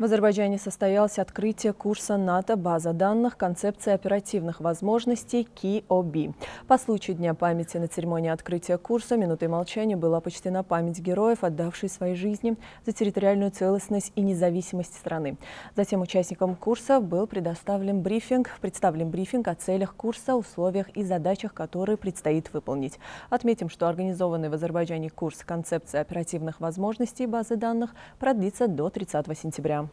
В Азербайджане состоялось открытие курса НАТО «База данных. Концепция оперативных возможностей КИОБ». По случаю Дня памяти на церемонии открытия курса минутой молчания была почтена память героев, отдавшей своей жизни за территориальную целостность и независимость страны. Затем участникам курса был предоставлен брифинг, представлен брифинг о целях курса, условиях и задачах, которые предстоит выполнить. Отметим, что организованный в Азербайджане курс «Концепция оперативных возможностей базы данных» продлится до 30 сентября.